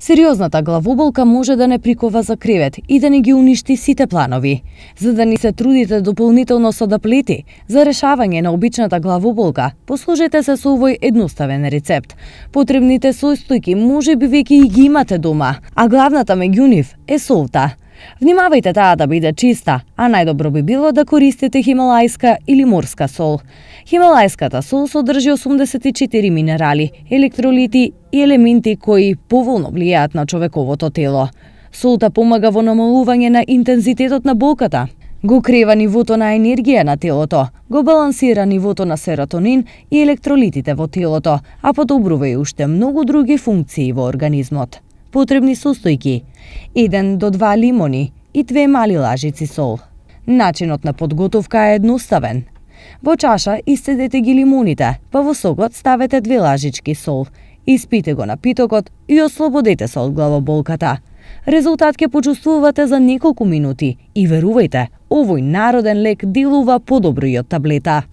Сериозната главоболка може да не прикова за кревет и да не ги уништи сите планови. За да ни се трудите дополнително со даплети за решавање на обичната главоболка, послужете се со овој едноставен рецепт. Потребните состојки може би веќе и ги имате дома, а главната меѓу нив е солта. Внимавајте таа да биде чиста, а најдобро би било да користите хималајска или морска сол. Хималајската сол содржи 84 минерали, електролити и елементи кои поволно влијаат на човековото тело. Солта помага во намалување на интензитетот на болката, го крева нивото на енергија на телото, го балансира нивото на серотонин и електролитите во телото, а подобрува и уште многу други функции во организмот потребни состојки, 1 до 2 лимони и две мали лажици сол. Начинот на подготовка е едноставен. Во чаша истедете ги лимоните, па во сокот ставете две лажички сол, испите го на питокот и ослободете се од главоболката. Резултат ќе почувствувате за неколку минути и верувајте, овој народен лек делува подобро и од таблета.